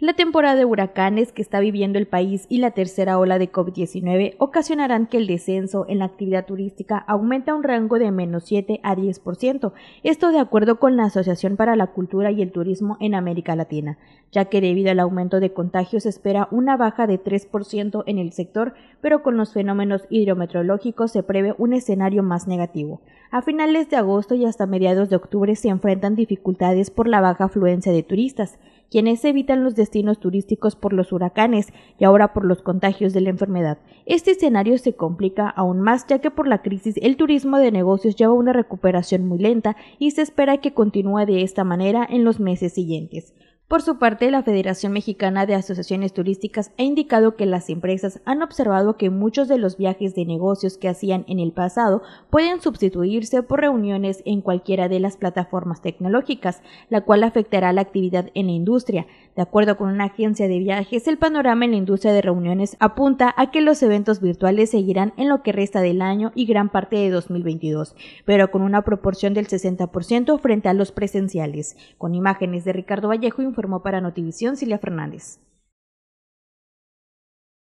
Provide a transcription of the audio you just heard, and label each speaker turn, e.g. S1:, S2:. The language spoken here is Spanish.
S1: La temporada de huracanes que está viviendo el país y la tercera ola de COVID-19 ocasionarán que el descenso en la actividad turística aumente a un rango de menos 7 a 10%, esto de acuerdo con la Asociación para la Cultura y el Turismo en América Latina, ya que debido al aumento de contagios se espera una baja de 3% en el sector, pero con los fenómenos hidrometeorológicos se prevé un escenario más negativo. A finales de agosto y hasta mediados de octubre se enfrentan dificultades por la baja afluencia de turistas quienes evitan los destinos turísticos por los huracanes y ahora por los contagios de la enfermedad. Este escenario se complica aún más ya que por la crisis el turismo de negocios lleva una recuperación muy lenta y se espera que continúe de esta manera en los meses siguientes. Por su parte, la Federación Mexicana de Asociaciones Turísticas ha indicado que las empresas han observado que muchos de los viajes de negocios que hacían en el pasado pueden sustituirse por reuniones en cualquiera de las plataformas tecnológicas, la cual afectará la actividad en la industria. De acuerdo con una agencia de viajes, el panorama en la industria de reuniones apunta a que los eventos virtuales seguirán en lo que resta del año y gran parte de 2022, pero con una proporción del 60% frente a los presenciales. Con imágenes de Ricardo Vallejo, informó para Notivisión Silvia Fernández.